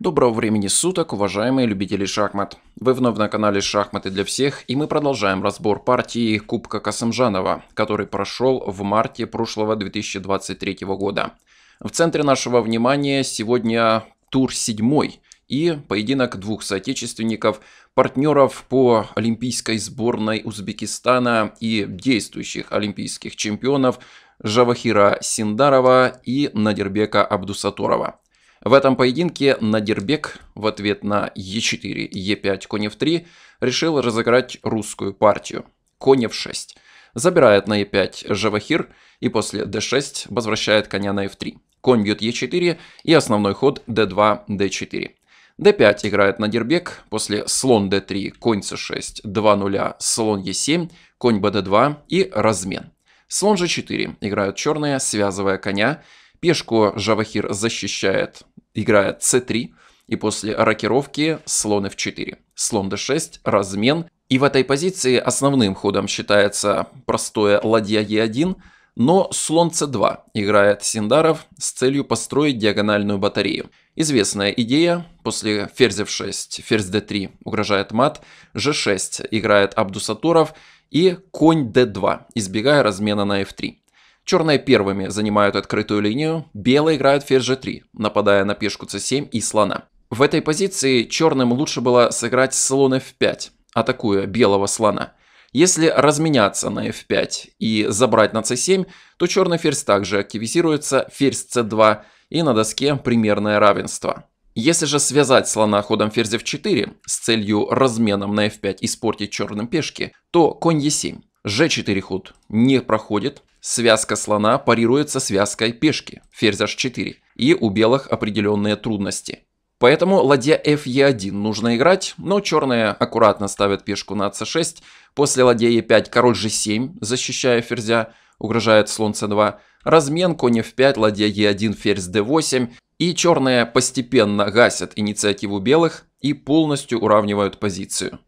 Доброго времени суток, уважаемые любители шахмат. Вы вновь на канале «Шахматы для всех» и мы продолжаем разбор партии Кубка Касымжанова, который прошел в марте прошлого 2023 года. В центре нашего внимания сегодня тур седьмой и поединок двух соотечественников, партнеров по олимпийской сборной Узбекистана и действующих олимпийских чемпионов Жавахира Синдарова и Надербека Абдусаторова. В этом поединке Надирбек в ответ на e 4 e 5 конь F3 решил разыграть русскую партию. Конь F6. Забирает на e 5 Жавахир и после D6 возвращает коня на F3. Конь бьет e 4 и основной ход D2, D4. D5 играет Надирбек, после слон D3, конь C6, 2 0, слон E7, конь BD2 и размен. Слон G4 играют черные, связывая коня Пешку Жавахир защищает, играя c3, и после рокировки слон f4, слон d6, размен. И в этой позиции основным ходом считается простое ладья e1, но слон c2 играет Синдаров с целью построить диагональную батарею. Известная идея, после ферзь f6, ферзь d3 угрожает мат, g6 играет Абдусатуров и конь d2, избегая размена на f3. Черные первыми занимают открытую линию, белые играют ферзь g3, нападая на пешку c7 и слона. В этой позиции черным лучше было сыграть слон f5, атакуя белого слона. Если разменяться на f5 и забрать на c7, то черный ферзь также активизируется, ферзь c2 и на доске примерное равенство. Если же связать слона ходом ферзь f4 с целью разменом на f5 испортить черным пешки, то конь e7. g4 ход не проходит, Связка слона парируется связкой пешки, ферзь h4, и у белых определенные трудности. Поэтому ладья fe1 нужно играть, но черные аккуратно ставят пешку на c6, после ладья e5 король g7, защищая ферзя, угрожает слон c2, размен конь f5, ладья e1, ферзь d8, и черные постепенно гасят инициативу белых и полностью уравнивают позицию.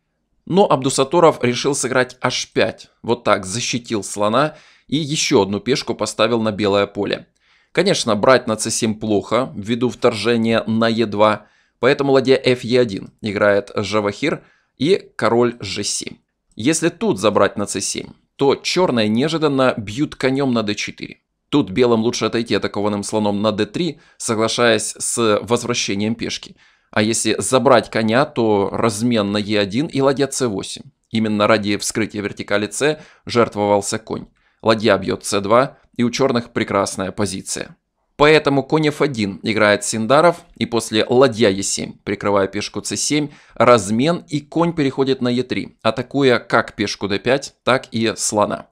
Но Абдусаторов решил сыграть h5, вот так защитил слона и еще одну пешку поставил на белое поле. Конечно, брать на c7 плохо, ввиду вторжения на e2, поэтому ладья fe1 играет жавахир и король g7. Если тут забрать на c7, то черные неожиданно бьют конем на d4. Тут белым лучше отойти атакованным слоном на d3, соглашаясь с возвращением пешки. А если забрать коня, то размен на e1 и ладья c8. Именно ради вскрытия вертикали c жертвовался конь ладья бьет c2, и у черных прекрасная позиция. Поэтому конь f1 играет Синдаров, и после ладья e7, прикрывая пешку c7, размен и конь переходит на e3, атакуя как пешку d5, так и слона.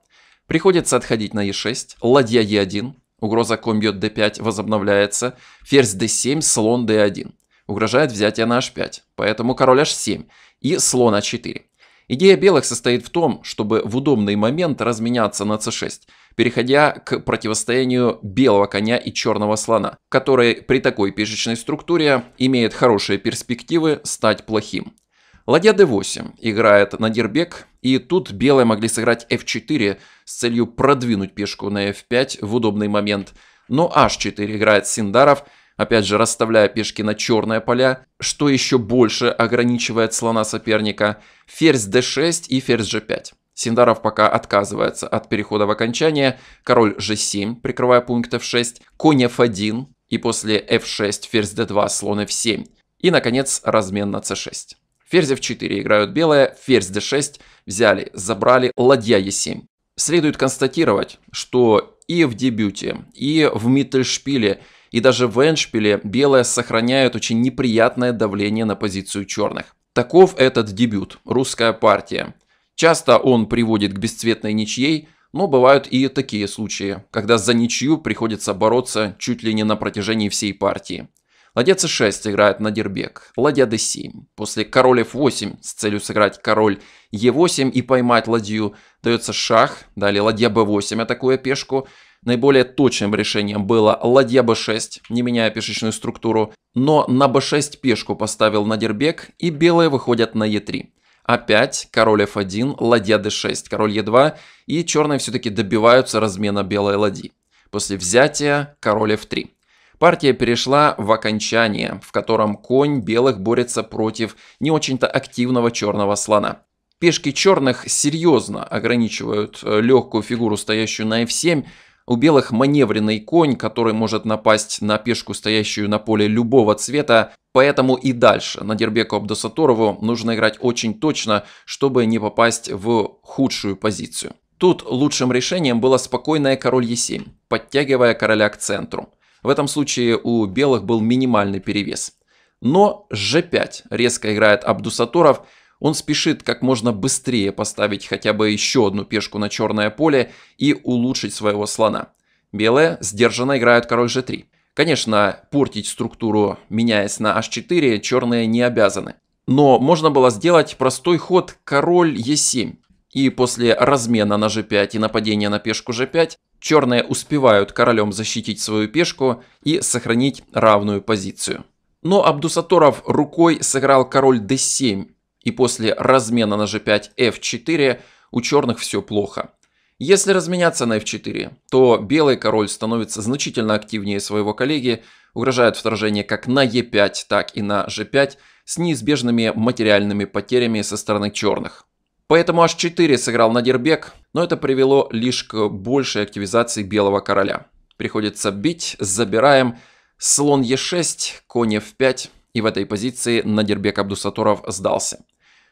Приходится отходить на e6, ладья e1, угроза конь бьет d5 возобновляется, ферзь d7, слон d1. Угрожает взятие на h5, поэтому король h7 и слон а4. Идея белых состоит в том, чтобы в удобный момент разменяться на c6, переходя к противостоянию белого коня и черного слона, который при такой пешечной структуре имеет хорошие перспективы стать плохим. Ладья d8 играет на Надирбек, и тут белые могли сыграть f4 с целью продвинуть пешку на f5 в удобный момент, но h4 играет Синдаров – опять же расставляя пешки на черное поля, что еще больше ограничивает слона соперника, ферзь d6 и ферзь g5. Синдаров пока отказывается от перехода в окончание, король g7, прикрывая пункт f6, конь f1 и после f6 ферзь d2, слон f7 и, наконец, размен на c6. Ферзь f4 играют белые, ферзь d6 взяли, забрали, ладья e7. Следует констатировать, что и в дебюте, и в Миттельшпиле и даже в эндшпиле белые сохраняют очень неприятное давление на позицию черных. Таков этот дебют «Русская партия». Часто он приводит к бесцветной ничьей, но бывают и такие случаи, когда за ничью приходится бороться чуть ли не на протяжении всей партии. Ладья c6 играет на дербек, ладья d7. После король f8 с целью сыграть король e8 и поймать ладью дается шах, далее ладья b8 атакуя пешку, Наиболее точным решением было ладья b6, не меняя пешечную структуру, но на b6 пешку поставил Надирбек, и белые выходят на e3. Опять король f1, ладья d6, король e2, и черные все-таки добиваются размена белой ладьи. После взятия король f3. Партия перешла в окончание, в котором конь белых борется против не очень-то активного черного слона. Пешки черных серьезно ограничивают э, легкую фигуру, стоящую на f7, у белых маневренный конь, который может напасть на пешку, стоящую на поле любого цвета, поэтому и дальше на Дербеку Абдусаторову нужно играть очень точно, чтобы не попасть в худшую позицию. Тут лучшим решением было спокойное король Е7, подтягивая короля к центру. В этом случае у белых был минимальный перевес. Но G5 резко играет Абдусаторов – он спешит как можно быстрее поставить хотя бы еще одну пешку на черное поле и улучшить своего слона. Белые сдержанно играют король g3. Конечно, портить структуру, меняясь на h4, черные не обязаны. Но можно было сделать простой ход король e7. И после размена на g5 и нападения на пешку g5, черные успевают королем защитить свою пешку и сохранить равную позицию. Но Абдусаторов рукой сыграл король d7, и после размена на g5 f4 у черных все плохо. Если разменяться на f4, то белый король становится значительно активнее своего коллеги, угрожает вторжение как на e5, так и на g5 с неизбежными материальными потерями со стороны черных. Поэтому h4 сыграл Надирбек, но это привело лишь к большей активизации белого короля. Приходится бить, забираем, слон e6, конь f5, и в этой позиции Надирбек Абдусаторов сдался.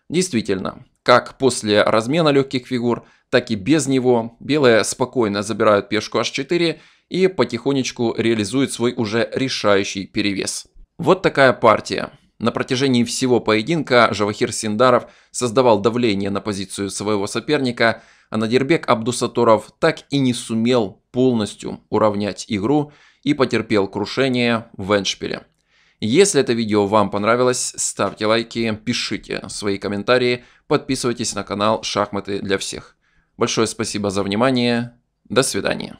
Действительно, как после размена легких фигур, так и без него, белые спокойно забирают пешку h4 и потихонечку реализуют свой уже решающий перевес. Вот такая партия. На протяжении всего поединка Жавахир Синдаров создавал давление на позицию своего соперника, а Надирбек Абдусаторов так и не сумел полностью уравнять игру и потерпел крушение в эндшпиле. Если это видео вам понравилось, ставьте лайки, пишите свои комментарии, подписывайтесь на канал «Шахматы для всех». Большое спасибо за внимание. До свидания.